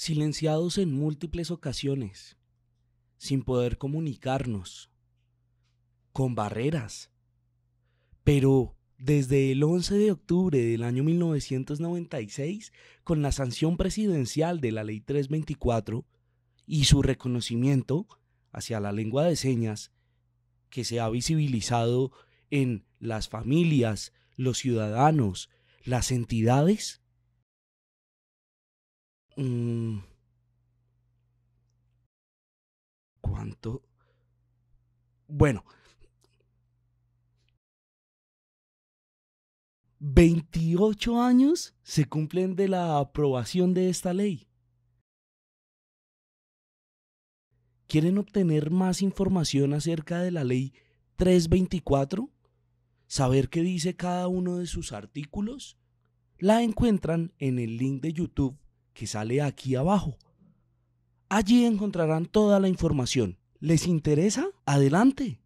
silenciados en múltiples ocasiones, sin poder comunicarnos, con barreras. Pero desde el 11 de octubre del año 1996, con la sanción presidencial de la Ley 324 y su reconocimiento hacia la lengua de señas, que se ha visibilizado en las familias, los ciudadanos, las entidades, Mm. ¿Cuánto? Bueno. 28 años se cumplen de la aprobación de esta ley. ¿Quieren obtener más información acerca de la ley 324? ¿Saber qué dice cada uno de sus artículos? La encuentran en el link de YouTube que sale aquí abajo. Allí encontrarán toda la información. ¿Les interesa? Adelante.